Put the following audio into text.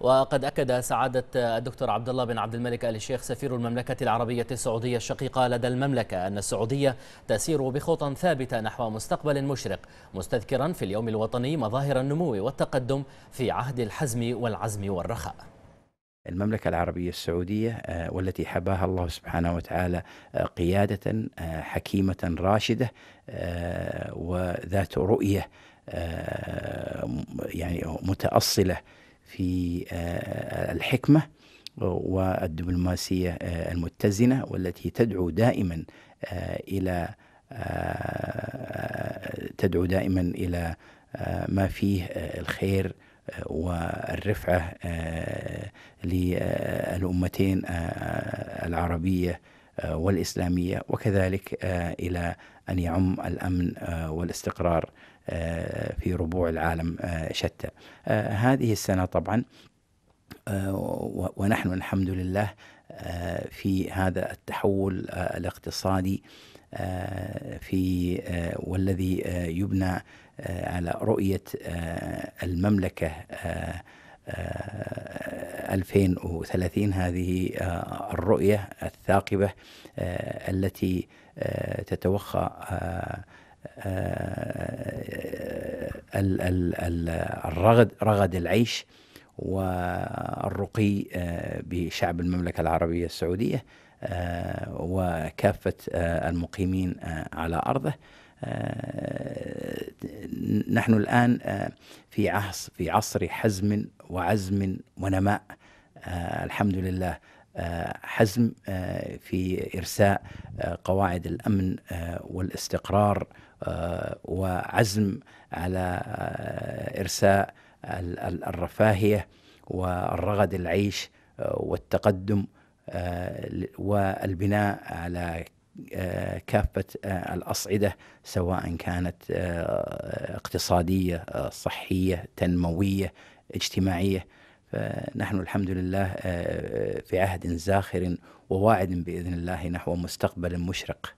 وقد أكد سعادة الدكتور عبد الله بن عبد الملك آل الشيخ سفير المملكة العربية السعودية الشقيقة لدى المملكة أن السعودية تسير بخطى ثابتة نحو مستقبل مشرق مستذكرا في اليوم الوطني مظاهر النمو والتقدم في عهد الحزم والعزم والرخاء المملكة العربية السعودية آه، والتي حباها الله سبحانه وتعالى آه، قيادة آه، حكيمة راشدة وذات رؤية يعني متأصلة في آه، آه، الحكمه والدبلوماسيه آه، المتزنه والتي تدعو دائما الى تدعو دائما الى ما فيه الخير والرفعه للامتين العربيه والاسلاميه وكذلك الى ان يعم الامن والاستقرار آه، في ربوع العالم آه، شتى آه، هذه السنة طبعا ونحن الحمد لله في هذا التحول الاقتصادي في والذي يبنى على رؤية المملكة 2030 هذه الرؤية الثاقبة التي تتوخى الرغد رغد العيش والرقي آه، بشعب المملكة العربية السعودية آه، وكافة آه، المقيمين على أرضه نحن الآن في عصر في عصر حزم وعزم ونماء الحمد لله آه، حزم آه، في ارساء آه، قواعد الامن والاستقرار وعزم على ارساء الرفاهيه والرغد العيش والتقدم والبناء على كافة الأصعدة سواء كانت اقتصادية صحية تنموية اجتماعية فنحن الحمد لله آه، آه، في عهد زاخر وواعد باذن الله نحو مستقبل مشرق